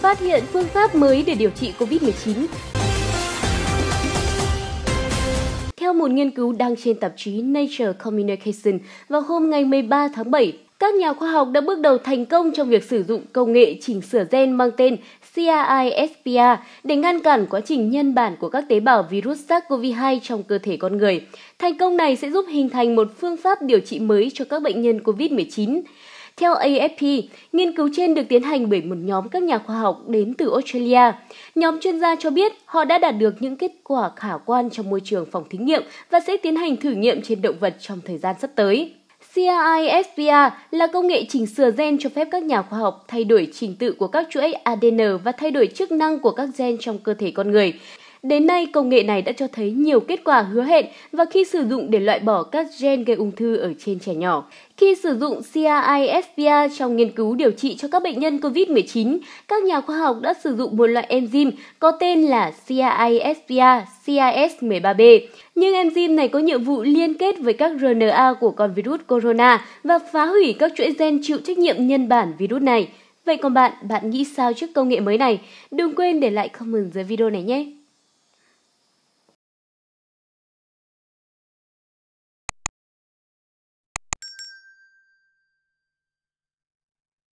phát hiện phương pháp mới để điều trị COVID-19. Theo một nghiên cứu đăng trên tạp chí Nature Communication vào hôm ngày 13 tháng 7, các nhà khoa học đã bước đầu thành công trong việc sử dụng công nghệ chỉnh sửa gen mang tên CRISPR để ngăn cản quá trình nhân bản của các tế bào virus SARS-CoV-2 trong cơ thể con người. Thành công này sẽ giúp hình thành một phương pháp điều trị mới cho các bệnh nhân COVID-19. Theo AFP, nghiên cứu trên được tiến hành bởi một nhóm các nhà khoa học đến từ Australia. Nhóm chuyên gia cho biết họ đã đạt được những kết quả khả quan trong môi trường phòng thí nghiệm và sẽ tiến hành thử nghiệm trên động vật trong thời gian sắp tới. CRISPR là công nghệ chỉnh sửa gen cho phép các nhà khoa học thay đổi trình tự của các chuỗi ADN và thay đổi chức năng của các gen trong cơ thể con người. Đến nay, công nghệ này đã cho thấy nhiều kết quả hứa hẹn và khi sử dụng để loại bỏ các gen gây ung thư ở trên trẻ nhỏ. Khi sử dụng CRISPR trong nghiên cứu điều trị cho các bệnh nhân COVID-19, các nhà khoa học đã sử dụng một loại enzyme có tên là CRISPR CIS-13B. Nhưng enzyme này có nhiệm vụ liên kết với các RNA của con virus corona và phá hủy các chuỗi gen chịu trách nhiệm nhân bản virus này. Vậy còn bạn, bạn nghĩ sao trước công nghệ mới này? Đừng quên để lại comment dưới video này nhé!